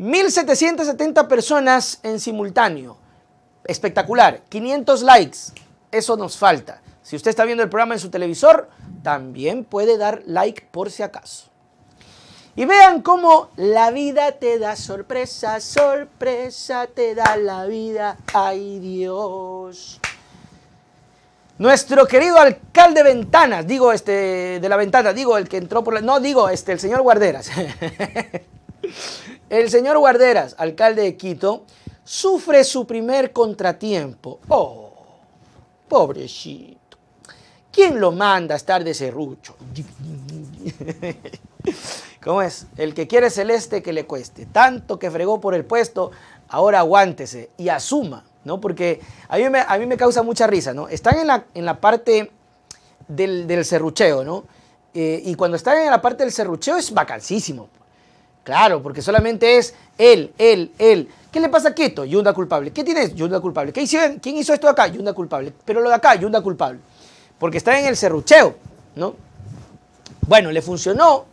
1.770 personas en simultáneo. Espectacular. 500 likes. Eso nos falta. Si usted está viendo el programa en su televisor, también puede dar like por si acaso. Y vean cómo la vida te da sorpresa, sorpresa te da la vida, ay Dios. Nuestro querido alcalde Ventanas, digo este de la ventana, digo el que entró por la no digo este el señor Guarderas. El señor Guarderas, alcalde de Quito, sufre su primer contratiempo. Oh, pobrecito. ¿Quién lo manda a estar de serrucho? ¿Cómo es? El que quiere celeste que le cueste. Tanto que fregó por el puesto, ahora aguántese y asuma, ¿no? Porque a mí me, a mí me causa mucha risa, ¿no? Están en la, en la parte del, del serrucheo, ¿no? Eh, y cuando están en la parte del serrucheo es vacancísimo. Claro, porque solamente es él, él, él. ¿Qué le pasa a Keto? Yunda culpable. ¿Qué tienes? Yunda culpable. ¿Qué hicieron? ¿Quién hizo esto acá? Yunda culpable. Pero lo de acá, Yunda culpable. Porque está en el serrucheo, ¿no? Bueno, le funcionó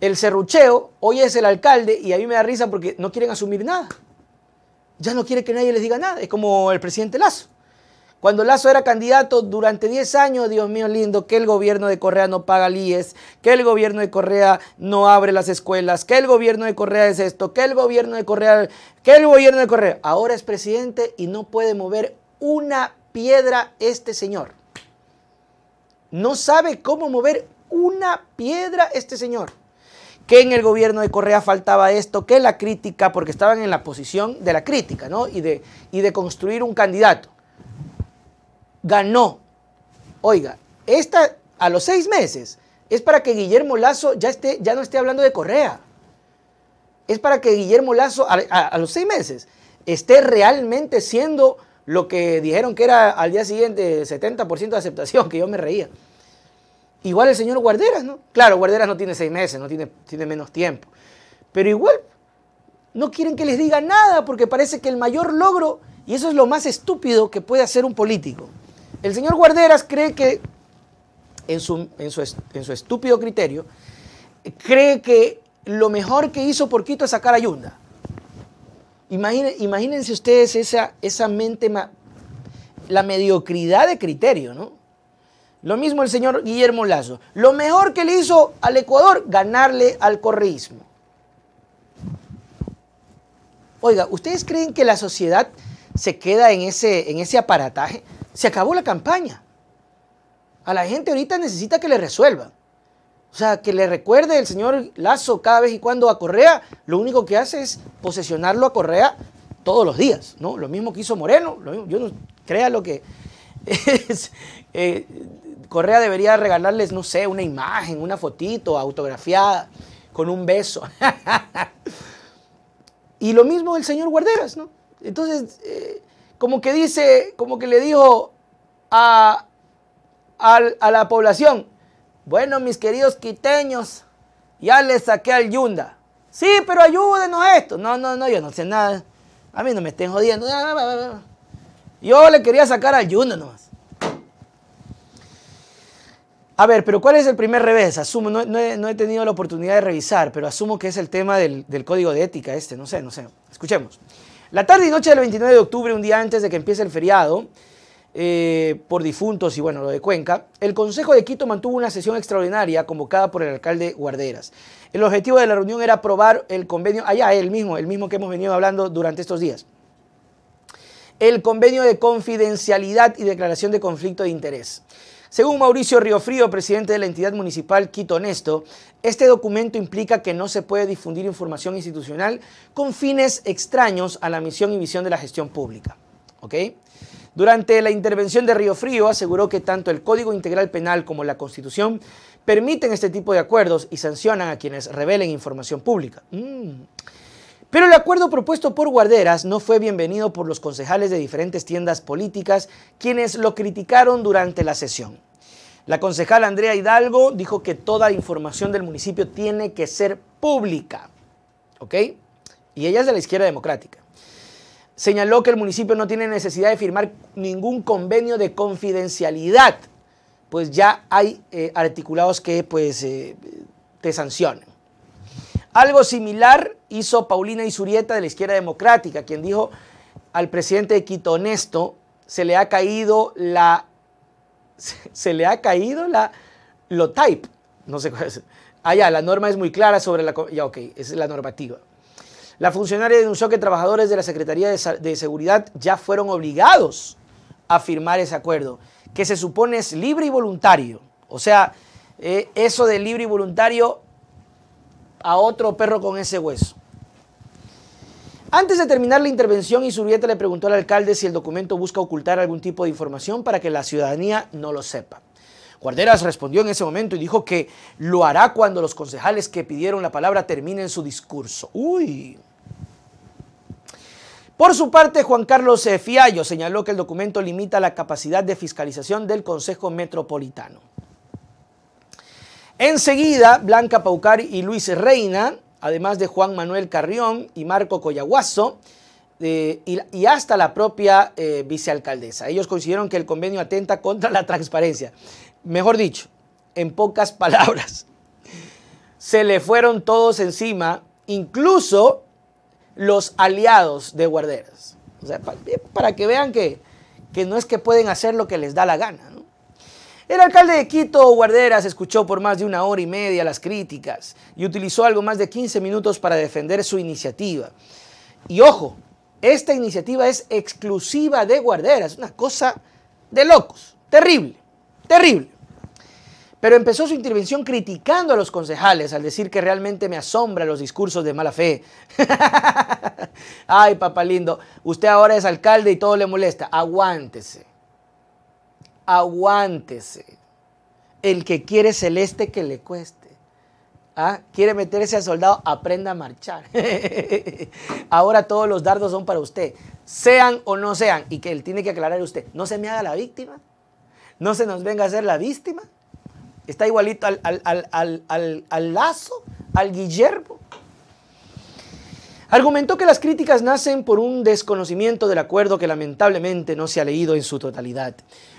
el serrucheo. Hoy es el alcalde y a mí me da risa porque no quieren asumir nada. Ya no quiere que nadie les diga nada. Es como el presidente Lazo. Cuando Lazo era candidato durante 10 años, Dios mío lindo, que el gobierno de Correa no paga líes, que el gobierno de Correa no abre las escuelas, que el gobierno de Correa es esto, que el gobierno de Correa, que el gobierno de Correa. Ahora es presidente y no puede mover una piedra este señor. No sabe cómo mover una piedra este señor que en el gobierno de Correa faltaba esto, que la crítica, porque estaban en la posición de la crítica, ¿no? Y de, y de construir un candidato ganó. Oiga, esta a los seis meses es para que Guillermo Lazo ya, esté, ya no esté hablando de Correa. Es para que Guillermo Lazo a, los seis meses esté realmente siendo lo que dijeron que era al día siguiente 70% de aceptación, que yo me reía. Igual el señor Guarderas, ¿no? Claro, Guarderas no tiene seis meses, no tiene, tiene menos tiempo. Pero igual no quieren que les diga nada porque parece que el mayor logro, y eso es lo más estúpido que puede hacer un político, el señor Guarderas cree que, en su, en su, estúpido criterio, cree que lo mejor que hizo por Quito es sacar a Yunda. imagínense ustedes esa, esa mente, la mediocridad de criterio, ¿no? Lo mismo el señor Guillermo Lazo. Lo mejor que le hizo al Ecuador, ganarle al correísmo. Oiga, ¿ustedes creen que la sociedad se queda en ese, en ese aparataje? Se acabó la campaña. A la gente ahorita necesita que le resuelvan. O sea, que le recuerde el señor Lazo cada vez y cuando a Correa, lo único que hace es posesionarlo a Correa todos los días, ¿no? Lo mismo que hizo Moreno, yo no crea lo que eh, Correa debería regalarles, no sé, una imagen, una fotito autografiada con un beso. y lo mismo el señor Guarderas, ¿no? Entonces, eh, como que dice, como que le dijo a, la población, bueno, mis queridos quiteños, ya les saqué al Yunda. Sí, pero ayúdenos a esto. No, no, no, yo no sé nada. A mí no me estén jodiendo. Ah, yo le quería sacar al Yunda nomás. A ver, pero ¿cuál es el primer revés? Asumo, no, he, tenido la oportunidad de revisar, pero asumo que es el tema del código de ética este, no sé, no sé. Escuchemos. La tarde y noche del 29 de octubre, un día antes de que empiece el feriado, eh, por difuntos y bueno, lo de Cuenca, el Consejo de Quito mantuvo una sesión extraordinaria convocada por el alcalde Guarderas. El objetivo de la reunión era aprobar el convenio, allá ah, el mismo, el mismo que hemos venido hablando durante estos días. El convenio de confidencialidad y declaración de conflicto de interés. Según Mauricio Riofrío, presidente de la entidad municipal Quito Honesto, este documento implica que no se puede difundir información institucional con fines extraños a la misión y visión de la gestión pública. Durante la intervención de Río Frío aseguró que tanto el Código Integral Penal como la Constitución permiten este tipo de acuerdos y sancionan a quienes revelen información pública. Mm. Pero el acuerdo propuesto por Guarderas no fue bienvenido por los concejales de diferentes tiendas políticas, quienes lo criticaron durante la sesión. La concejal Andrea Hidalgo dijo que toda información del municipio tiene que ser pública. ¿Ok? Y ella es de la izquierda democrática. Señaló que el municipio no tiene necesidad de firmar ningún convenio de confidencialidad, pues ya hay eh, articulados que pues, eh, te sancionan. Algo similar hizo Paulina Isurieta de la izquierda democrática, quien dijo al presidente de Quito Honesto, se le ha caído la... Se le ha caído la... Lo type. No sé cuál es. Ah, ya, la norma es muy clara sobre la... Ya, ok, es la normativa. La funcionaria denunció que trabajadores de la Secretaría de, Seguridad ya fueron obligados a firmar ese acuerdo, que se supone es libre y voluntario. O sea, eh, eso de libre y voluntario a otro perro con ese hueso. Antes de terminar la intervención, Isurrieta le preguntó al alcalde si el documento busca ocultar algún tipo de información para que la ciudadanía no lo sepa. Guarderas respondió en ese momento y dijo que lo hará cuando los concejales que pidieron la palabra terminen su discurso. Uy. Por su parte, Juan Carlos Fiallo señaló que el documento limita la capacidad de fiscalización del Consejo Metropolitano. Enseguida, Blanca Paucari y Luis Reina, además de Juan Manuel Carrión y Marco Coyaguazo, eh, y, hasta la propia eh, vicealcaldesa. Ellos consideraron que el convenio atenta contra la transparencia. Mejor dicho, en pocas palabras, se le fueron todos encima, incluso los aliados de guarderas. O sea, eh, para, que vean que, que, no es que pueden hacer lo que les da la gana. El alcalde de Quito, Guarderas, escuchó por más de una hora y media las críticas y utilizó algo más de 15 minutos para defender su iniciativa. Y ojo, esta iniciativa es exclusiva de Guarderas, una cosa de locos, terrible, terrible. Pero empezó su intervención criticando a los concejales al decir que realmente me asombra los discursos de mala fe. Ay, papá lindo, usted ahora es alcalde y todo le molesta. Aguántese aguántese. El que quiere celeste que le cueste. ¿Ah? Quiere meterse a soldado, aprenda a marchar. Ahora todos los dardos son para usted, sean o no sean, y que él tiene que aclarar usted, no se me haga la víctima, no se nos venga a ser la víctima. Está igualito al, al lazo, al Guillermo, Argumentó que las críticas nacen por un desconocimiento del acuerdo que lamentablemente no se ha leído en su totalidad.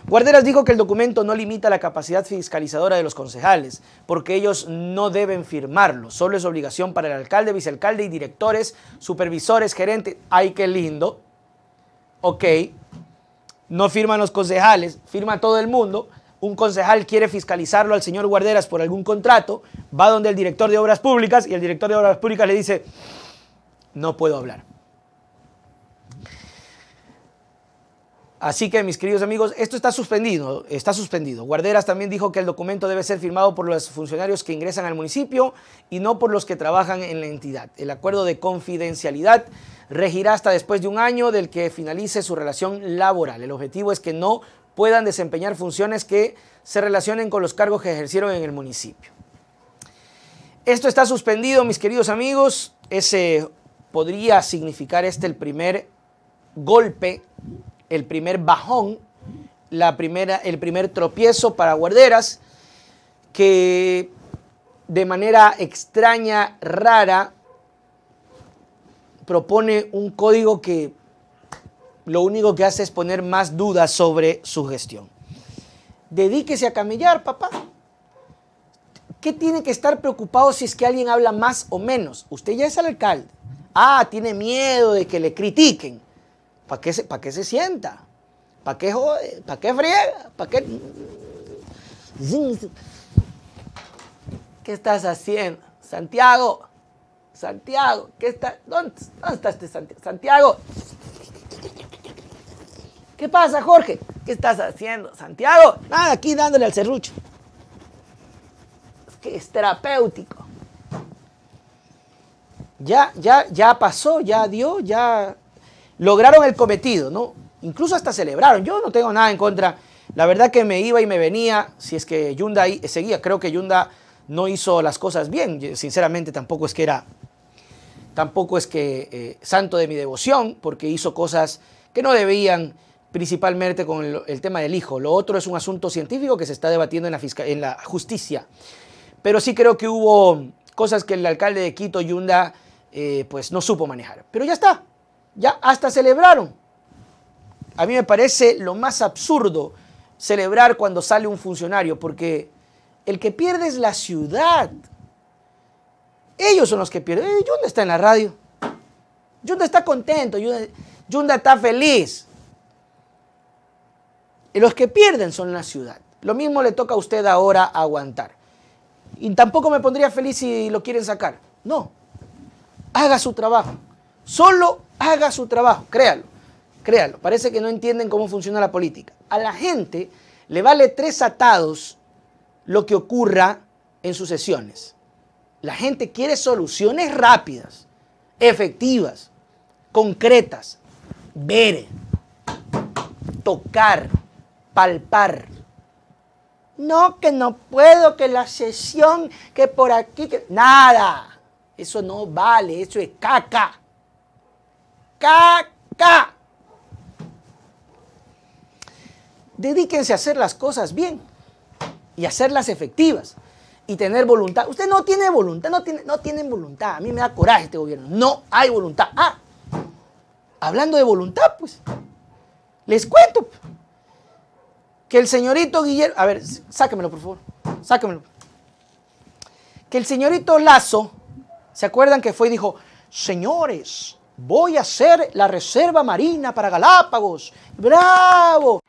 Guarderas dijo que el documento no limita la capacidad fiscalizadora de los concejales, porque ellos no deben firmarlo, solo es obligación para el alcalde, vicealcalde y directores, supervisores, gerentes. ¡Ay, qué lindo! Ok, no firman los concejales, firma todo el mundo. Un concejal quiere fiscalizarlo al señor Guarderas por algún contrato, va donde el director de Obras Públicas y el director de Obras Públicas le dice no puedo hablar. Así que, mis queridos amigos, esto está suspendido, está suspendido. Guarderas también dijo que el documento debe ser firmado por los funcionarios que ingresan al municipio y no por los que trabajan en la entidad. El acuerdo de confidencialidad regirá hasta después de un año del que finalice su relación laboral. El objetivo es que no puedan desempeñar funciones que se relacionen con los cargos que ejercieron en el municipio. Esto está suspendido, mis queridos amigos. Ese podría significar este el primer golpe, el primer bajón, la primera, el primer tropiezo para Guarderas, que de manera extraña, rara, propone un código que lo único que hace es poner más dudas sobre su gestión. Dedíquese a camillar, papá. ¿Qué tiene que estar preocupado si es que alguien habla más o menos? Usted ya es el alcalde. Ah, tiene miedo de que le critiquen. ¿Para qué se, qué se sienta? ¿Para qué jode? ¿Para qué friega? ¿Para qué... ¿Qué estás haciendo? Santiago, Santiago, ¿qué está? ¿Dónde, estás, este Santiago? ¿Qué pasa, Jorge? ¿Qué estás haciendo, Santiago? Nada, aquí dándole al serrucho. que es terapéutico. Ya, ya, ya pasó, ya dio, ya lograron el cometido, ¿no? Incluso hasta celebraron. Yo no tengo nada en contra. La verdad que me iba y me venía, si es que Yunda seguía, creo que Yunda no hizo las cosas bien. Sinceramente tampoco es que era, tampoco es que eh, santo de mi devoción, porque hizo cosas que no debían, principalmente con el, tema del hijo. Lo otro es un asunto científico que se está debatiendo en la, en la justicia. Pero sí creo que hubo cosas que el alcalde de Quito, Yunda, eh, pues no supo manejar. Pero ya está, ya hasta celebraron. A mí me parece lo más absurdo celebrar cuando sale un funcionario, porque el que pierde es la ciudad. Ellos son los que pierden. Eh, Yunda está en la radio. Yunda está contento. Yunda, Yunda está feliz. Y los que pierden son la ciudad. Lo mismo le toca a usted ahora aguantar. Y tampoco me pondría feliz si lo quieren sacar. No haga su trabajo. Solo haga su trabajo, créalo, créalo. Parece que no entienden cómo funciona la política. A la gente le vale tres atados lo que ocurra en sus sesiones. La gente quiere soluciones rápidas, efectivas, concretas, ver, tocar, palpar. No, que no puedo, que la sesión, que por aquí, que... Nada. Eso no vale, eso es caca. Caca. Dedíquense a hacer las cosas bien y hacerlas efectivas y tener voluntad. Usted no tiene voluntad, no, tiene, no tienen voluntad. A mí me da coraje este gobierno. No hay voluntad. Ah, hablando de voluntad, pues, les cuento que el señorito Guillermo, a ver, sáquemelo por favor, sáquemelo. Que el señorito Lazo ¿Se acuerdan que fue y dijo, señores, voy a hacer la reserva marina para Galápagos? ¡Bravo!